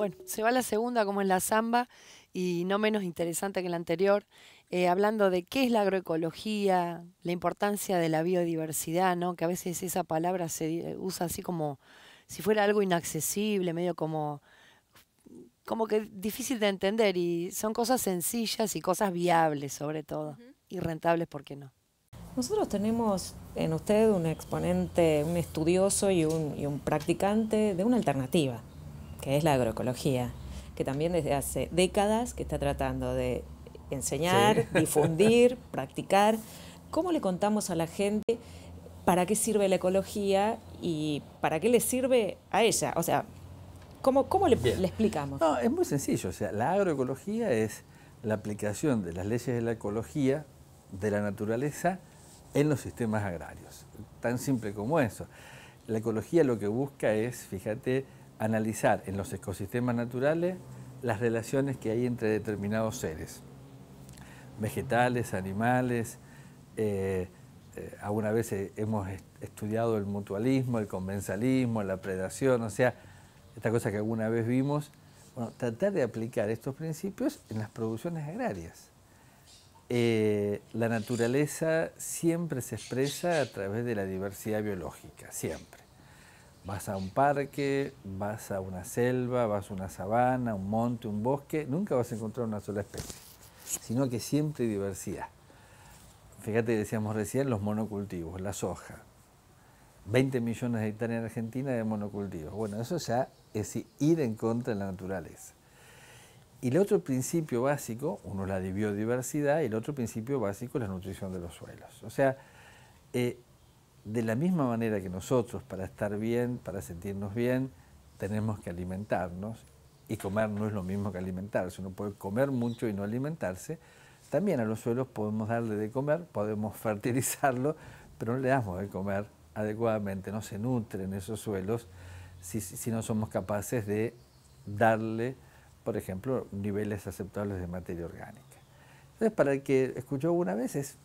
Bueno, se va la segunda como en la zamba y no menos interesante que la anterior, eh, hablando de qué es la agroecología, la importancia de la biodiversidad, ¿no? que a veces esa palabra se eh, usa así como si fuera algo inaccesible, medio como, como que difícil de entender y son cosas sencillas y cosas viables sobre todo y rentables, ¿por qué no? Nosotros tenemos en usted un exponente, un estudioso y un practicante de una alternativa que es la agroecología, que también desde hace décadas que está tratando de enseñar, difundir, practicar. ¿Cómo le contamos a la gente para qué sirve la ecología y para qué le sirve a ella? O sea, ¿cómo, le, le, explicamos? No, es muy sencillo. O sea, la agroecología es la aplicación de las leyes de la ecología, de la naturaleza, en los sistemas agrarios. Tan simple como eso. La ecología lo que busca es, fíjate, analizar en los ecosistemas naturales las relaciones que hay entre determinados seres, vegetales, animales, eh, eh, alguna vez hemos estudiado el mutualismo, el convensalismo, la predación, o sea, esta cosa que alguna vez vimos, bueno, tratar de aplicar estos principios en las producciones agrarias. Eh, la naturaleza siempre se expresa a través de la diversidad biológica, siempre. Vas a un parque, vas a una selva, vas a una sabana, un monte, un bosque, nunca vas a encontrar una sola especie, sino que siempre hay diversidad. Fíjate, decíamos recién, los monocultivos, la soja. 20 millones de hectáreas en Argentina de monocultivos. Bueno, eso ya es ir en contra de la naturaleza. Y el otro principio básico, uno es la biodiversidad, y el otro principio básico es la nutrición de los suelos. O sea, eh, de la misma manera que nosotros, para estar bien, para sentirnos bien, tenemos que alimentarnos, y comer no es lo mismo que alimentarse, uno puede comer mucho y no alimentarse, también a los suelos podemos darle de comer, podemos fertilizarlo, pero no le damos de comer adecuadamente, no se nutren esos suelos si, no somos capaces de darle, por ejemplo, niveles aceptables de materia orgánica. Entonces, para el que escuchó una vez es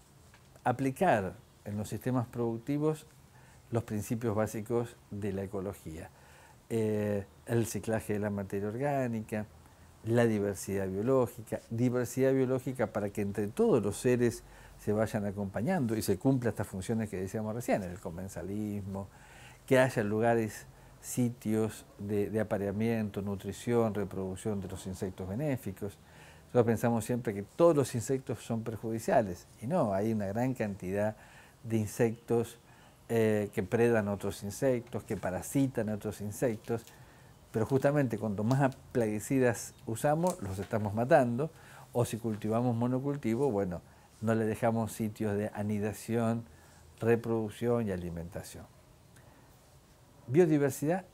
aplicar en los sistemas productivos los principios básicos de la ecología, eh, el ciclaje de la materia orgánica, la diversidad biológica, diversidad biológica para que entre todos los seres se vayan acompañando y se cumpla estas funciones que decíamos recién, el comensalismo, que haya lugares, sitios de, apareamiento, nutrición, reproducción de los insectos benéficos. Nosotros pensamos siempre que todos los insectos son perjudiciales y no, hay una gran cantidad de insectos eh, que predan otros insectos, que parasitan otros insectos, pero justamente cuando más plaguicidas usamos, los estamos matando, o si cultivamos monocultivo, bueno, no le dejamos sitios de anidación, reproducción y alimentación. Biodiversidad,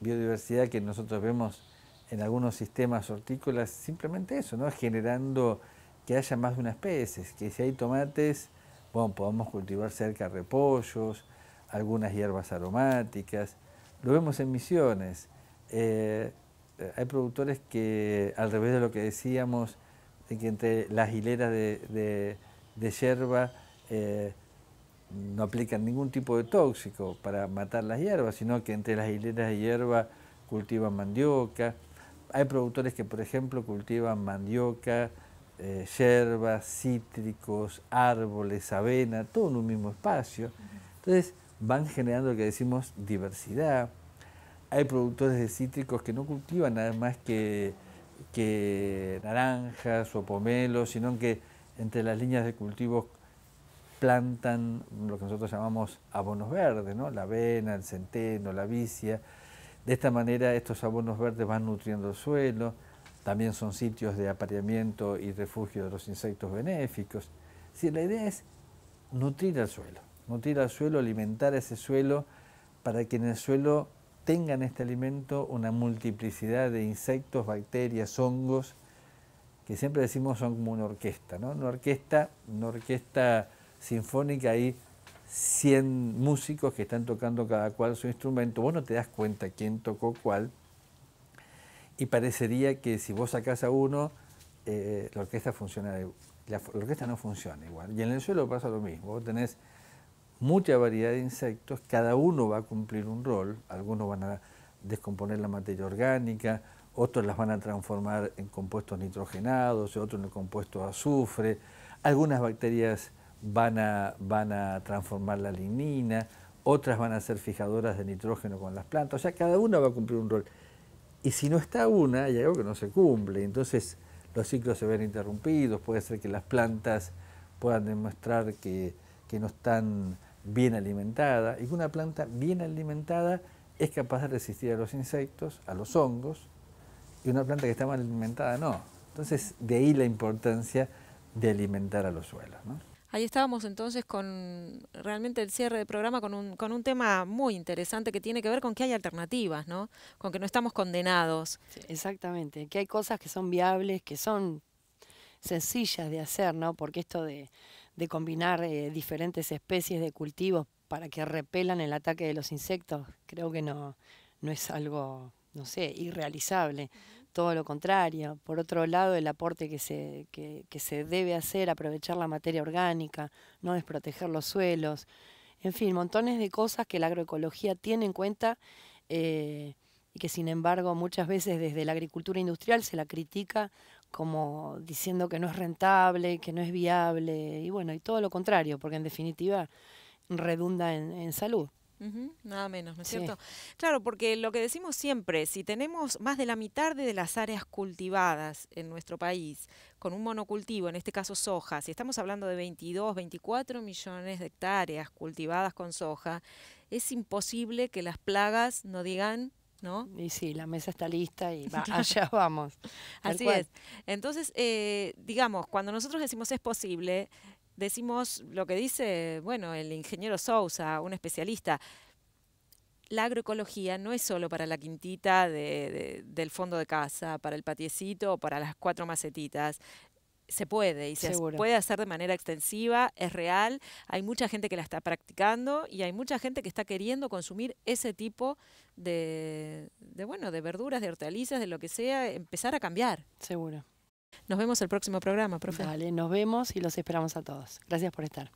biodiversidad que nosotros vemos en algunos sistemas hortícolas, simplemente eso, ¿no? generando que haya más de una especie, que si hay tomates, bueno, podemos cultivar cerca repollos, algunas hierbas aromáticas. Lo vemos en misiones. Eh, hay productores que, al revés de lo que decíamos, que entre las hileras de, hierba eh, no aplican ningún tipo de tóxico para matar las hierbas, sino que entre las hileras de hierba cultivan mandioca. Hay productores que, por ejemplo, cultivan mandioca eh, yerbas, cítricos, árboles, avena, todo en un mismo espacio. Entonces van generando lo que decimos diversidad. Hay productores de cítricos que no cultivan nada más que, naranjas o pomelos, sino que entre las líneas de cultivos plantan lo que nosotros llamamos abonos verdes, ¿no? la avena, el centeno, la vicia. De esta manera estos abonos verdes van nutriendo el suelo también son sitios de apareamiento y refugio de los insectos benéficos. Si la idea es nutrir al suelo, nutrir al suelo, alimentar ese suelo para que en el suelo tengan este alimento una multiplicidad de insectos, bacterias, hongos, que siempre decimos son como una orquesta, ¿no? Una orquesta, una orquesta sinfónica hay 100 músicos que están tocando cada cual su instrumento, vos no te das cuenta quién tocó cuál, y parecería que si vos sacás a uno, eh, la orquesta funciona, orquesta no funciona igual. Y en el suelo pasa lo mismo, vos tenés mucha variedad de insectos, cada uno va a cumplir un rol, algunos van a descomponer la materia orgánica, otros las van a transformar en compuestos nitrogenados, otros en compuesto azufre, algunas bacterias van a, transformar la lignina, otras van a ser fijadoras de nitrógeno con las plantas, o sea, cada uno va a cumplir un rol. Y si no está una, hay algo que no se cumple. Entonces los ciclos se ven interrumpidos, puede ser que las plantas puedan demostrar que, no están bien alimentadas. Y que una planta bien alimentada es capaz de resistir a los insectos, a los hongos, y una planta que está mal alimentada no. Entonces, de ahí la importancia de alimentar a los suelos. Ahí estábamos entonces con realmente el cierre del programa con un, con un tema muy interesante que tiene que ver con que hay alternativas, ¿no? Con que no estamos condenados. exactamente, que hay cosas que son viables, que son sencillas de hacer, ¿no? Porque esto de, combinar eh, diferentes especies de cultivos para que repelan el ataque de los insectos, creo que no, no es algo, no sé, irrealizable todo lo contrario. Por otro lado, el aporte que se, que, se debe hacer, aprovechar la materia orgánica, no desproteger los suelos, en fin, montones de cosas que la agroecología tiene en cuenta eh, y que sin embargo muchas veces desde la agricultura industrial se la critica como diciendo que no es rentable, que no es viable, y bueno, y todo lo contrario, porque en definitiva redunda en salud nada menos, ¿no es cierto? Claro, porque lo que decimos siempre, si tenemos más de la mitad de las áreas cultivadas en nuestro país con un monocultivo, en este caso soja, si estamos hablando de 22, 24 millones de hectáreas cultivadas con soja, es imposible que las plagas no digan ¿No? Y sí, la mesa está lista y allá vamos. Así es. Entonces, eh, digamos, cuando nosotros decimos es posible, decimos lo que dice, bueno, el ingeniero Sousa, un especialista. La agroecología no es solo para la quintita de, del fondo de casa, para el patiecito o para las cuatro macetitas se puede y se puede hacer de manera extensiva, es real, hay mucha gente que la está practicando y hay mucha gente que está queriendo consumir ese tipo de, de bueno, de verduras, de hortalizas, de lo que sea, empezar a cambiar. Seguro. Nos vemos el próximo programa, profe. Vale, nos vemos y los esperamos a todos. Gracias por estar.